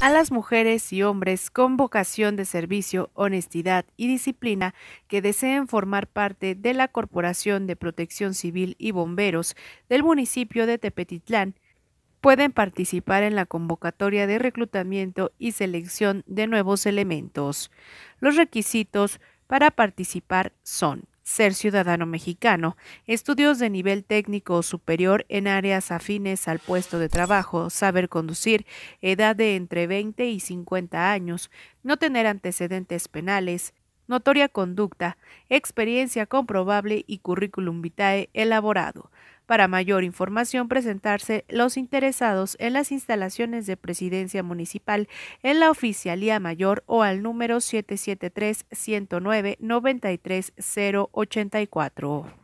a las mujeres y hombres con vocación de servicio, honestidad y disciplina que deseen formar parte de la Corporación de Protección Civil y Bomberos del municipio de Tepetitlán pueden participar en la convocatoria de reclutamiento y selección de nuevos elementos. Los requisitos para participar son ser ciudadano mexicano, estudios de nivel técnico o superior en áreas afines al puesto de trabajo, saber conducir, edad de entre 20 y 50 años, no tener antecedentes penales, notoria conducta, experiencia comprobable y currículum vitae elaborado. Para mayor información, presentarse los interesados en las instalaciones de Presidencia Municipal en la Oficialía Mayor o al número 773 109 93084.